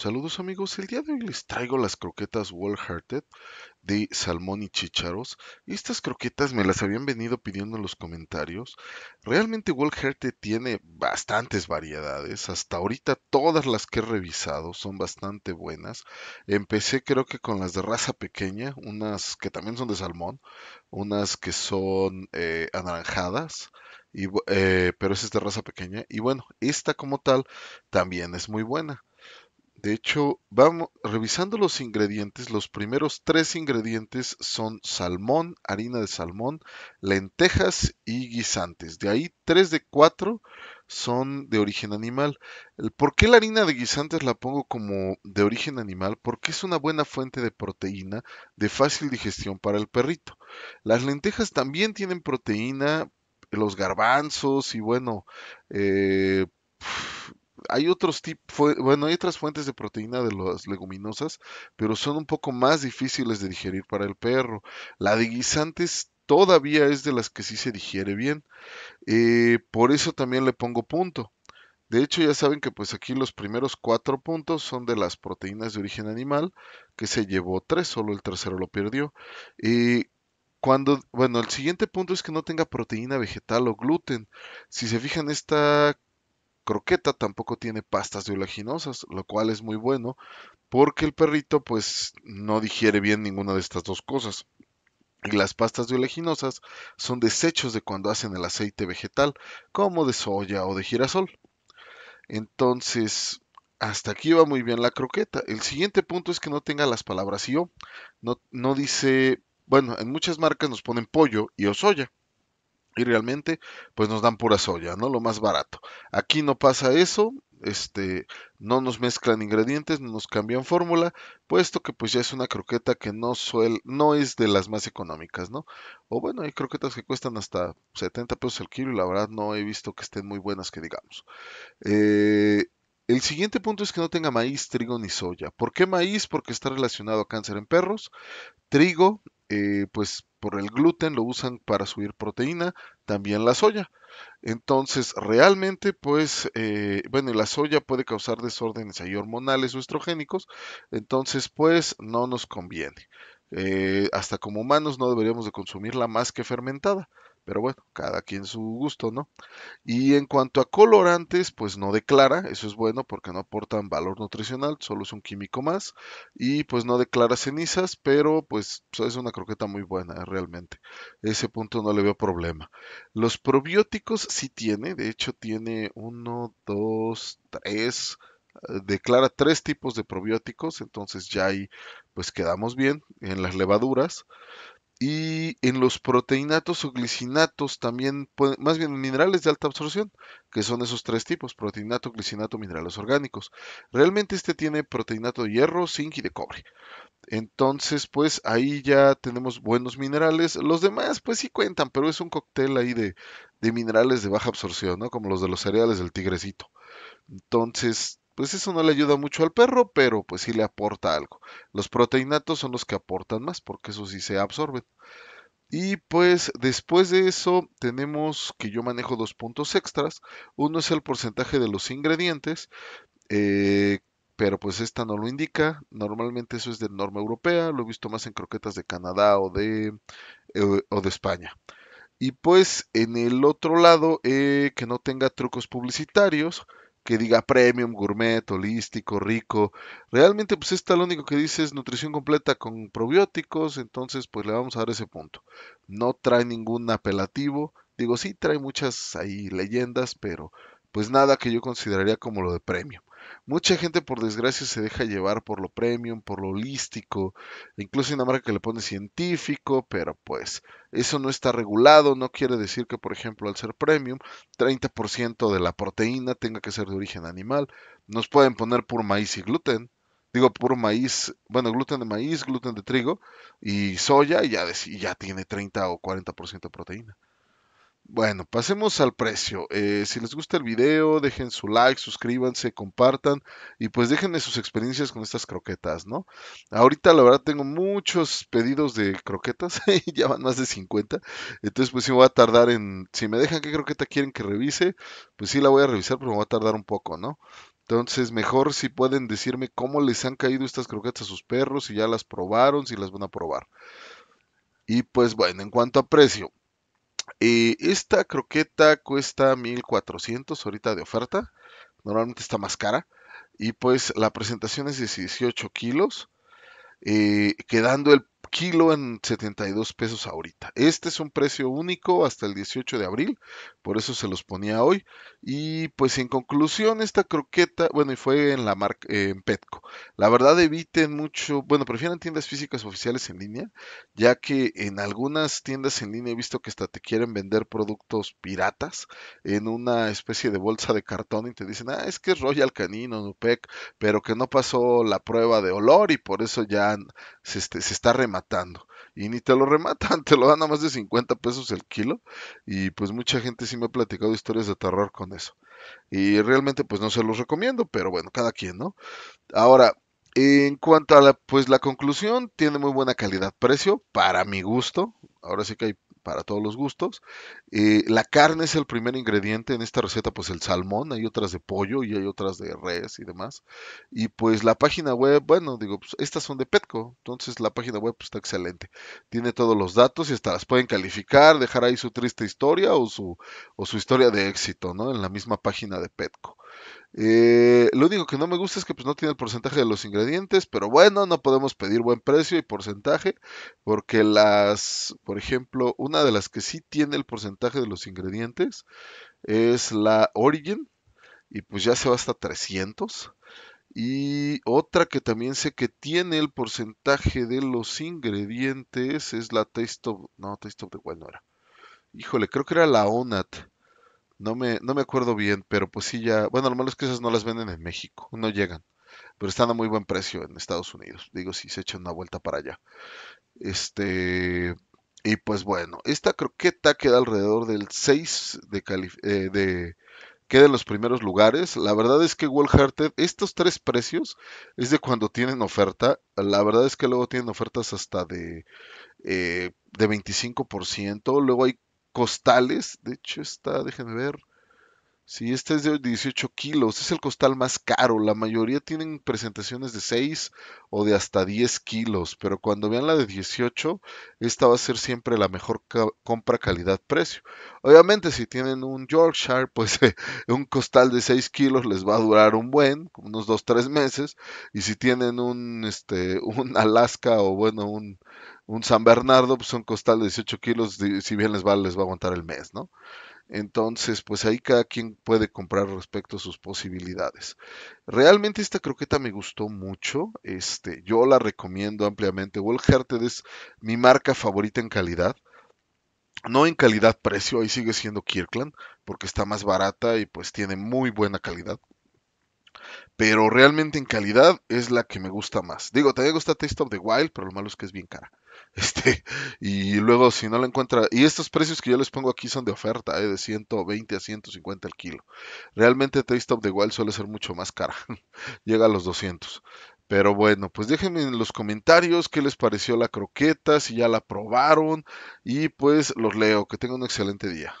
Saludos amigos, el día de hoy les traigo las croquetas Wall Hearted de salmón y chícharos. Estas croquetas me las habían venido pidiendo en los comentarios. Realmente Wall Hearted tiene bastantes variedades. Hasta ahorita todas las que he revisado son bastante buenas. Empecé creo que con las de raza pequeña, unas que también son de salmón, unas que son eh, anaranjadas. Eh, pero es de raza pequeña y bueno, esta como tal también es muy buena. De hecho, vamos revisando los ingredientes. Los primeros tres ingredientes son salmón, harina de salmón, lentejas y guisantes. De ahí, tres de cuatro son de origen animal. ¿Por qué la harina de guisantes la pongo como de origen animal? Porque es una buena fuente de proteína de fácil digestión para el perrito. Las lentejas también tienen proteína, los garbanzos y bueno, eh, hay otros bueno, hay otras fuentes de proteína de las leguminosas, pero son un poco más difíciles de digerir para el perro. La de guisantes todavía es de las que sí se digiere bien. Eh, por eso también le pongo punto. De hecho, ya saben que pues aquí los primeros cuatro puntos son de las proteínas de origen animal, que se llevó tres, solo el tercero lo perdió. Eh, cuando, bueno, el siguiente punto es que no tenga proteína vegetal o gluten. Si se fijan, esta croqueta tampoco tiene pastas de oleaginosas, lo cual es muy bueno porque el perrito pues no digiere bien ninguna de estas dos cosas. Y las pastas de oleaginosas son desechos de cuando hacen el aceite vegetal, como de soya o de girasol. Entonces, hasta aquí va muy bien la croqueta. El siguiente punto es que no tenga las palabras yo. No, no dice, bueno, en muchas marcas nos ponen pollo y o soya realmente pues nos dan pura soya, ¿no? Lo más barato. Aquí no pasa eso, este no nos mezclan ingredientes, no nos cambian fórmula, puesto que pues ya es una croqueta que no suel, no es de las más económicas, ¿no? O bueno, hay croquetas que cuestan hasta 70 pesos el kilo y la verdad no he visto que estén muy buenas que digamos. Eh, el siguiente punto es que no tenga maíz, trigo ni soya. ¿Por qué maíz? Porque está relacionado a cáncer en perros. Trigo eh, pues por el gluten lo usan para subir proteína, también la soya. Entonces, realmente, pues, eh, bueno, la soya puede causar desórdenes hormonales o estrogénicos, entonces, pues, no nos conviene. Eh, hasta como humanos no deberíamos de consumirla más que fermentada. Pero bueno, cada quien su gusto, ¿no? Y en cuanto a colorantes, pues no declara, eso es bueno porque no aportan valor nutricional, solo es un químico más. Y pues no declara cenizas, pero pues es una croqueta muy buena, realmente. Ese punto no le veo problema. Los probióticos sí tiene, de hecho tiene uno, dos, tres eh, declara tres tipos de probióticos, entonces ya ahí pues quedamos bien en las levaduras. Y en los proteinatos o glicinatos también, más bien minerales de alta absorción, que son esos tres tipos, proteinato, glicinato, minerales orgánicos. Realmente este tiene proteinato de hierro, zinc y de cobre. Entonces, pues ahí ya tenemos buenos minerales. Los demás, pues sí cuentan, pero es un cóctel ahí de, de minerales de baja absorción, ¿no? Como los de los cereales del tigrecito. Entonces, pues eso no le ayuda mucho al perro, pero pues sí le aporta algo. Los proteinatos son los que aportan más, porque eso sí se absorben. Y pues después de eso tenemos que yo manejo dos puntos extras. Uno es el porcentaje de los ingredientes, eh, pero pues esta no lo indica. Normalmente eso es de norma europea, lo he visto más en croquetas de Canadá o de, eh, o de España. Y pues en el otro lado, eh, que no tenga trucos publicitarios, que diga premium, gourmet, holístico, rico. Realmente pues está lo único que dice es nutrición completa con probióticos, entonces pues le vamos a dar ese punto. No trae ningún apelativo. Digo, sí trae muchas ahí leyendas, pero pues nada que yo consideraría como lo de premium. Mucha gente, por desgracia, se deja llevar por lo premium, por lo holístico, incluso hay una marca que le pone científico, pero pues eso no está regulado, no quiere decir que, por ejemplo, al ser premium, 30% de la proteína tenga que ser de origen animal. Nos pueden poner por maíz y gluten, digo, por maíz, bueno, gluten de maíz, gluten de trigo y soya, y ya, y ya tiene 30 o 40% de proteína. Bueno, pasemos al precio. Eh, si les gusta el video, dejen su like, suscríbanse, compartan y pues déjenme sus experiencias con estas croquetas, ¿no? Ahorita la verdad tengo muchos pedidos de croquetas, ya van más de 50, entonces pues sí me voy a tardar en, si me dejan qué croqueta quieren que revise, pues sí la voy a revisar, pero me voy a tardar un poco, ¿no? Entonces, mejor si pueden decirme cómo les han caído estas croquetas a sus perros, si ya las probaron, si las van a probar. Y pues bueno, en cuanto a precio, eh, esta croqueta cuesta 1400 ahorita de oferta. Normalmente está más cara. Y pues la presentación es de 18 kilos. Eh, quedando el kilo en 72 pesos ahorita. Este es un precio único hasta el 18 de abril, por eso se los ponía hoy. Y pues en conclusión, esta croqueta, bueno, y fue en la marca, eh, en Petco. La verdad eviten mucho, bueno, prefieren tiendas físicas oficiales en línea, ya que en algunas tiendas en línea he visto que hasta te quieren vender productos piratas en una especie de bolsa de cartón y te dicen, ah, es que es Royal Canino, Nupec, pero que no pasó la prueba de olor y por eso ya se este, está rematando y ni te lo rematan, te lo dan a más de 50 pesos el kilo. Y pues mucha gente sí me ha platicado historias de terror con eso. Y realmente pues no se los recomiendo, pero bueno, cada quien, ¿no? Ahora, en cuanto a la, pues la conclusión, tiene muy buena calidad-precio, para mi gusto, ahora sí que hay para todos los gustos. Eh, la carne es el primer ingrediente en esta receta, pues el salmón, hay otras de pollo y hay otras de res y demás. Y pues la página web, bueno, digo, pues, estas son de Petco, entonces la página web pues, está excelente. Tiene todos los datos y hasta las pueden calificar, dejar ahí su triste historia o su, o su historia de éxito, ¿no? En la misma página de Petco. Eh, lo único que no me gusta es que pues, no tiene el porcentaje de los ingredientes, pero bueno, no podemos pedir buen precio y porcentaje, porque las, por ejemplo, una de las que sí tiene el porcentaje de los ingredientes es la Origin, y pues ya se va hasta 300. Y otra que también sé que tiene el porcentaje de los ingredientes es la Taste of, no, Taste of the no era. Híjole, creo que era la ONAT. No me, no me acuerdo bien, pero pues sí ya. Bueno, lo malo es que esas no las venden en México, no llegan. Pero están a muy buen precio en Estados Unidos. Digo, si se echan una vuelta para allá. Este. Y pues bueno, esta croqueta queda alrededor del 6 de, Calif eh, de queda en los primeros lugares. La verdad es que Wallhearted, estos tres precios es de cuando tienen oferta. La verdad es que luego tienen ofertas hasta de, eh, de 25%. Luego hay costales. De hecho, está, déjenme ver. si este es de 18 kilos. Es el costal más caro. La mayoría tienen presentaciones de 6 o de hasta 10 kilos. Pero cuando vean la de 18, esta va a ser siempre la mejor compra calidad-precio. Obviamente, si tienen un Yorkshire, pues un costal de 6 kilos les va a durar un buen, unos 2-3 meses. Y si tienen un, este, un Alaska o bueno, un un San Bernardo, pues un costal de 18 kilos, si bien les va, les va a aguantar el mes, ¿no? Entonces, pues ahí cada quien puede comprar respecto a sus posibilidades. Realmente esta croqueta me gustó mucho. Este, yo la recomiendo ampliamente. herted es mi marca favorita en calidad. No en calidad-precio, ahí sigue siendo Kirkland, porque está más barata y pues tiene muy buena calidad. Pero realmente en calidad es la que me gusta más. Digo, también gusta Taste of the Wild, pero lo malo es que es bien cara. Este, y luego si no la encuentra, y estos precios que yo les pongo aquí son de oferta, eh, de 120 a 150 el kilo. Realmente Taste of the Wild suele ser mucho más cara, llega a los 200. Pero bueno, pues déjenme en los comentarios qué les pareció la croqueta, si ya la probaron y pues los leo. Que tengan un excelente día.